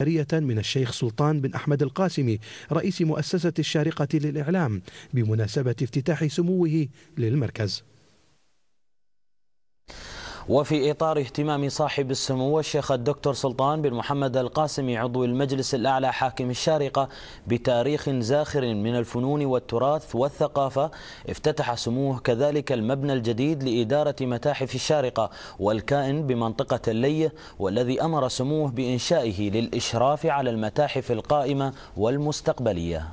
جارية من الشيخ سلطان بن أحمد القاسمي رئيس مؤسسة الشارقة للإعلام بمناسبة افتتاح سموه للمركز وفي إطار اهتمام صاحب السمو الشيخ الدكتور سلطان بن محمد القاسمي عضو المجلس الأعلى حاكم الشارقة بتاريخ زاخر من الفنون والتراث والثقافة افتتح سموه كذلك المبنى الجديد لإدارة متاحف الشارقة والكائن بمنطقة اللي والذي أمر سموه بإنشائه للإشراف على المتاحف القائمة والمستقبلية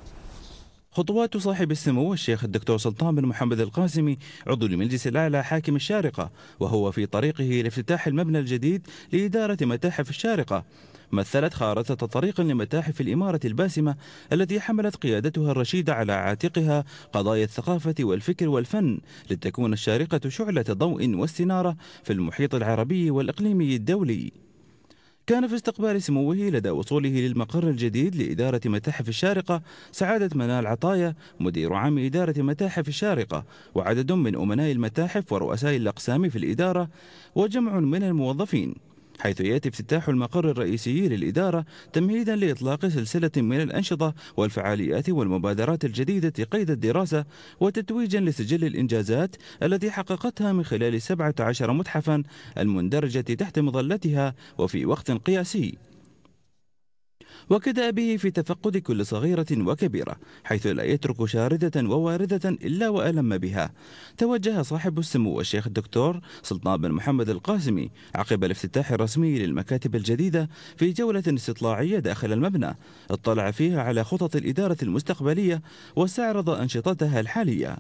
خطوات صاحب السمو الشيخ الدكتور سلطان بن محمد القاسمي عضو المجلس الأعلى حاكم الشارقة وهو في طريقه لافتتاح المبنى الجديد لإدارة متاحف الشارقة مثلت خارطة طريق لمتاحف الإمارة الباسمة التي حملت قيادتها الرشيدة على عاتقها قضايا الثقافة والفكر والفن لتكون الشارقة شعلة ضوء واستنارة في المحيط العربي والإقليمي الدولي كان في استقبال سموه لدى وصوله للمقر الجديد لإدارة متاحف الشارقة سعادة منال عطايا مدير عام إدارة متاحف الشارقة وعدد من أمناء المتاحف ورؤساء الأقسام في الإدارة وجمع من الموظفين حيث يأتي افتتاح المقر الرئيسي للإدارة تمهيدا لإطلاق سلسلة من الأنشطة والفعاليات والمبادرات الجديدة قيد الدراسة وتتويجا لسجل الإنجازات التي حققتها من خلال 17 متحفا المندرجة تحت مظلتها وفي وقت قياسي وكدا به في تفقد كل صغيرة وكبيرة حيث لا يترك شاردة وواردة إلا وألم بها توجه صاحب السمو الشيخ الدكتور سلطان بن محمد القاسمي عقب الافتتاح الرسمي للمكاتب الجديدة في جولة استطلاعية داخل المبنى اطلع فيها على خطط الإدارة المستقبلية واستعرض أنشطتها الحالية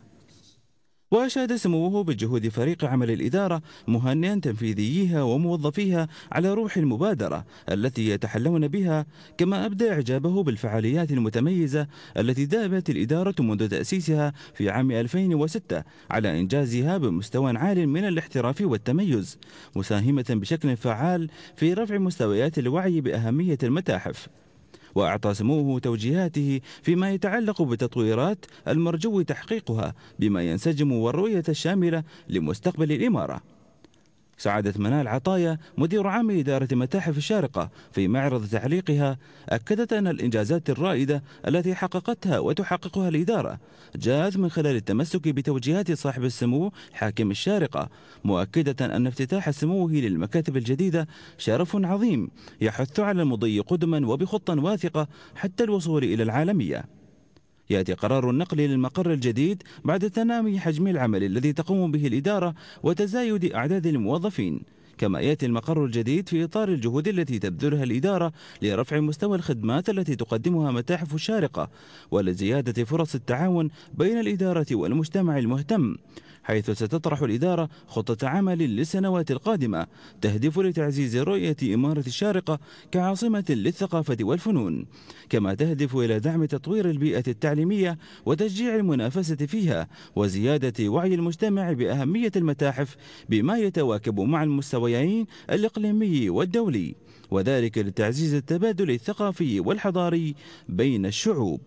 وأشاد سموه بجهود فريق عمل الإدارة مهنئا تنفيذيها وموظفيها على روح المبادرة التي يتحلون بها كما أبدى إعجابه بالفعاليات المتميزة التي دابت الإدارة منذ تأسيسها في عام 2006 على إنجازها بمستوى عال من الاحتراف والتميز مساهمة بشكل فعال في رفع مستويات الوعي بأهمية المتاحف وأعطى سموه توجيهاته فيما يتعلق بالتطويرات المرجو تحقيقها بما ينسجم والرؤية الشاملة لمستقبل الإمارة سعادة منال عطايا مدير عام إدارة متاحف الشارقة في معرض تعليقها أكدت أن الإنجازات الرائدة التي حققتها وتحققها الإدارة جاءت من خلال التمسك بتوجيهات صاحب السمو حاكم الشارقة مؤكدة أن افتتاح سموه للمكاتب الجديدة شرف عظيم يحث على المضي قدما وبخطة واثقة حتى الوصول إلى العالمية يأتي قرار النقل للمقر الجديد بعد تنامي حجم العمل الذي تقوم به الإدارة وتزايد أعداد الموظفين كما يأتي المقر الجديد في إطار الجهود التي تبذلها الإدارة لرفع مستوى الخدمات التي تقدمها متاحف الشارقة ولزيادة فرص التعاون بين الإدارة والمجتمع المهتم حيث ستطرح الإدارة خطة عمل للسنوات القادمة تهدف لتعزيز رؤية إمارة الشارقة كعاصمة للثقافة والفنون كما تهدف إلى دعم تطوير البيئة التعليمية وتشجيع المنافسة فيها وزيادة وعي المجتمع بأهمية المتاحف بما يتواكب مع المستويين الإقليمي والدولي وذلك لتعزيز التبادل الثقافي والحضاري بين الشعوب